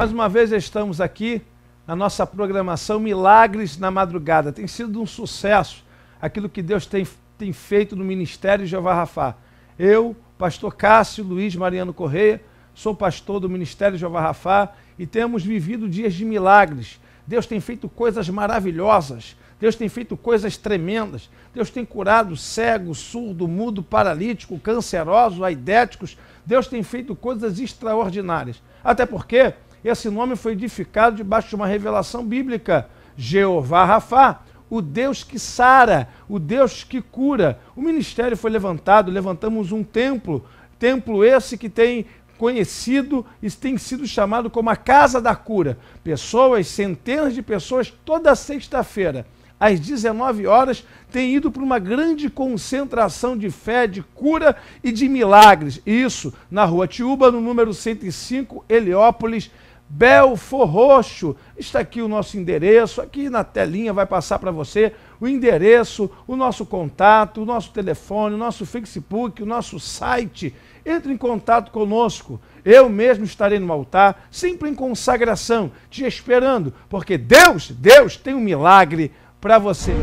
Mais uma vez estamos aqui na nossa programação Milagres na Madrugada. Tem sido um sucesso aquilo que Deus tem, tem feito no Ministério Jeová Rafá. Eu, pastor Cássio Luiz Mariano Correia, sou pastor do Ministério Jeová Rafá e temos vivido dias de milagres. Deus tem feito coisas maravilhosas. Deus tem feito coisas tremendas. Deus tem curado cego, surdo, mudo, paralítico, canceroso, aidéticos. Deus tem feito coisas extraordinárias. Até porque esse nome foi edificado debaixo de uma revelação bíblica. Jeová Rafá, o Deus que sara, o Deus que cura. O ministério foi levantado, levantamos um templo, templo esse que tem conhecido e tem sido chamado como a Casa da Cura. Pessoas, centenas de pessoas, toda sexta-feira, às 19 horas, têm ido para uma grande concentração de fé, de cura e de milagres. Isso, na rua Tiúba, no número 105, Heliópolis, Belfor Roxo. Está aqui o nosso endereço, aqui na telinha vai passar para você o endereço, o nosso contato, o nosso telefone, o nosso Facebook, o nosso site. Entre em contato conosco. Eu mesmo estarei no altar, sempre em consagração, te esperando, porque Deus, Deus tem um milagre para você.